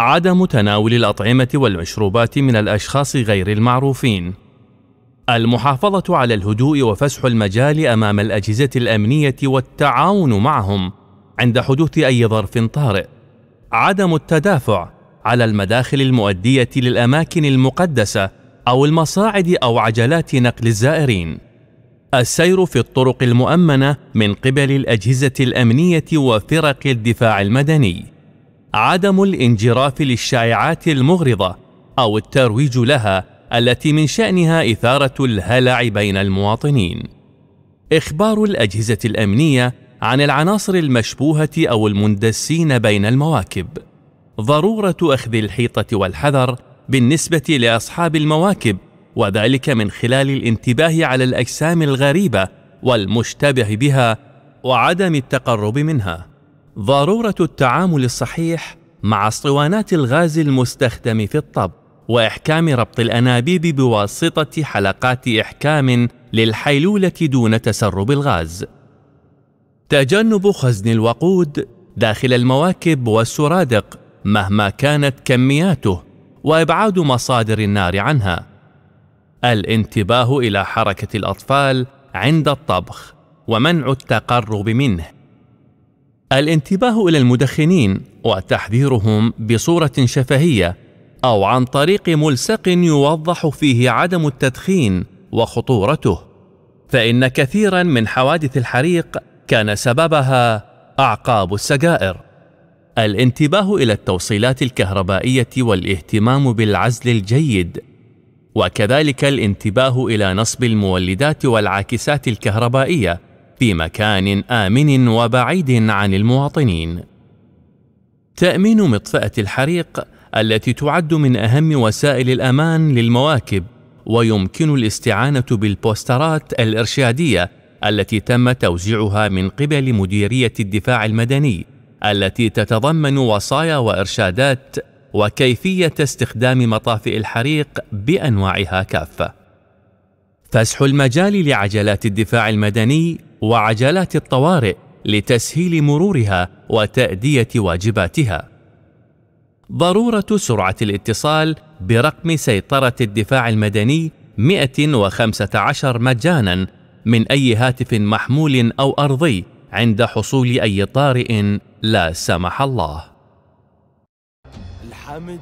عدم تناول الأطعمة والمشروبات من الأشخاص غير المعروفين. المحافظة على الهدوء وفسح المجال أمام الأجهزة الأمنية والتعاون معهم عند حدوث أي ظرف طارئ. عدم التدافع على المداخل المؤدية للأماكن المقدسة أو المصاعد أو عجلات نقل الزائرين. السير في الطرق المؤمنة من قبل الأجهزة الأمنية وفرق الدفاع المدني. عدم الانجراف للشائعات المغرضه او الترويج لها التي من شانها اثاره الهلع بين المواطنين اخبار الاجهزه الامنيه عن العناصر المشبوهه او المندسين بين المواكب ضروره اخذ الحيطه والحذر بالنسبه لاصحاب المواكب وذلك من خلال الانتباه على الاجسام الغريبه والمشتبه بها وعدم التقرب منها ضروره التعامل الصحيح مع اسطوانات الغاز المستخدم في الطب واحكام ربط الانابيب بواسطه حلقات احكام للحيلوله دون تسرب الغاز تجنب خزن الوقود داخل المواكب والسرادق مهما كانت كمياته وابعاد مصادر النار عنها الانتباه الى حركه الاطفال عند الطبخ ومنع التقرب منه الانتباه الى المدخنين وتحذيرهم بصوره شفهيه او عن طريق ملصق يوضح فيه عدم التدخين وخطورته فان كثيرا من حوادث الحريق كان سببها اعقاب السجائر الانتباه الى التوصيلات الكهربائيه والاهتمام بالعزل الجيد وكذلك الانتباه الى نصب المولدات والعاكسات الكهربائيه في مكان امن وبعيد عن المواطنين تامين مطفاه الحريق التي تعد من اهم وسائل الامان للمواكب ويمكن الاستعانه بالبوسترات الارشاديه التي تم توزيعها من قبل مديريه الدفاع المدني التي تتضمن وصايا وارشادات وكيفيه استخدام مطافئ الحريق بانواعها كافه فسح المجال لعجلات الدفاع المدني وعجلات الطوارئ لتسهيل مرورها وتأدية واجباتها. ضرورة سرعة الاتصال برقم سيطرة الدفاع المدني 115 مجانا من أي هاتف محمول أو أرضي عند حصول أي طارئ لا سمح الله. الحمد